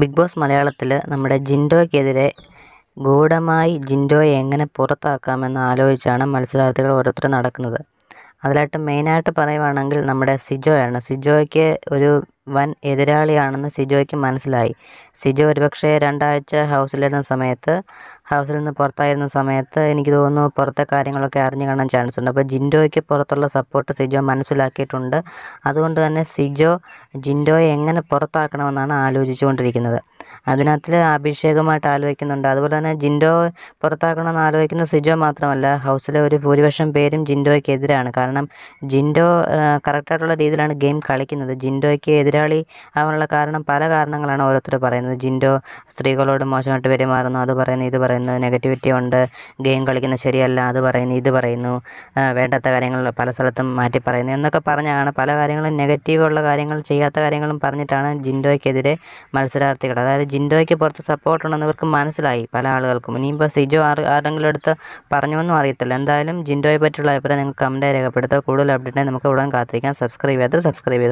big boss മലയാളത്തിൽ നമ്മുടെ ജിൻഡോയ്ക്കെതിരെ ഗൂഢമായി ജിൻഡോയെ എങ്ങനെ പുറത്താക്കാമെന്ന് ആലോചിച്ചാണ് മത്സരാർത്ഥികൾ ഓരോരുത്തർ നടക്കുന്നത് അതിലായിട്ട് മെയിനായിട്ട് പറയുവാണെങ്കിൽ നമ്മുടെ സിജോയാണ് സിജോയ്ക്ക് ഒരു വൻ എതിരാളിയാണെന്ന് സിജോയ്ക്ക് മനസ്സിലായി സിജോ ഒരുപക്ഷെ രണ്ടാഴ്ച ഹൗസിലിരുന്ന സമയത്ത് ഹൗസിൽ നിന്ന് പുറത്തായിരുന്ന സമയത്ത് എനിക്ക് തോന്നുന്നു പുറത്തെ കാര്യങ്ങളൊക്കെ അറിഞ്ഞു കാണാൻ ചാൻസ് ഉണ്ട് അപ്പോൾ ജിൻഡോയ്ക്ക് പുറത്തുള്ള സപ്പോർട്ട് സിജോ മനസ്സിലാക്കിയിട്ടുണ്ട് അതുകൊണ്ട് തന്നെ സിജോ ജിൻഡോയെ എങ്ങനെ പുറത്താക്കണമെന്നാണ് ആലോചിച്ചുകൊണ്ടിരിക്കുന്നത് അതിനകത്തിൽ അഭിഷേകമായിട്ട് ആലോചിക്കുന്നുണ്ട് അതുപോലെ തന്നെ ജിൻഡോ പുറത്താക്കണമെന്ന് ആലോചിക്കുന്ന സിജോ മാത്രമല്ല ഹൗസിലെ ഒരു ഭൂരിപക്ഷം പേരും ജിൻഡോയ്ക്ക് എതിരാണ് കാരണം ജിൻഡോ കറക്റ്റായിട്ടുള്ള രീതിയിലാണ് ഗെയിം കളിക്കുന്നത് ജിൻഡോയ്ക്ക് എതിരാളി ആവാനുള്ള കാരണം പല കാരണങ്ങളാണ് ഓരോരുത്തർ പറയുന്നത് ജിൻഡോ സ്ത്രീകളോട് മോശമായിട്ട് പെരുമാറുന്നു അത് പറയുന്നു ഇത് പറയുന്നു നെഗറ്റിവിറ്റി ഉണ്ട് ഗെയിം കളിക്കുന്നത് ശരിയല്ല അത് പറയുന്നു ഇത് പറയുന്നു വേണ്ടാത്ത കാര്യങ്ങൾ പല സ്ഥലത്തും മാറ്റി പറയുന്നു എന്നൊക്കെ പറഞ്ഞാണ് പല കാര്യങ്ങളും നെഗറ്റീവുള്ള കാര്യങ്ങൾ ചെയ്യാത്ത കാര്യങ്ങളും പറഞ്ഞിട്ടാണ് ജിൻഡോയ്ക്കെതിരെ മത്സരാർത്ഥികൾ അതായത് ജിൻഡോയ്ക്ക് പുറത്ത് ഉണ്ടെന്ന് ഇവർക്ക് മനസ്സിലായി പല ആളുകൾക്കും ഇനിയിപ്പോൾ സിജോ ആർ ആരെങ്കിലും എടുത്ത് പറഞ്ഞൊന്നും അറിയത്തില്ല എന്തായാലും ജിൻഡോയെ പറ്റിയുള്ള അഭിപ്രായം നിങ്ങൾക്ക് കമൻറ്റായി രേഖപ്പെടുത്തുക കൂടുതൽ അപ്ഡേറ്റായി നമുക്ക് ഉടൻ കാത്തിരിക്കാം സബ്സ്ക്രൈബ് ചെയ്യാത്ത സബ്സ്ക്രൈബ് ചെയ്തു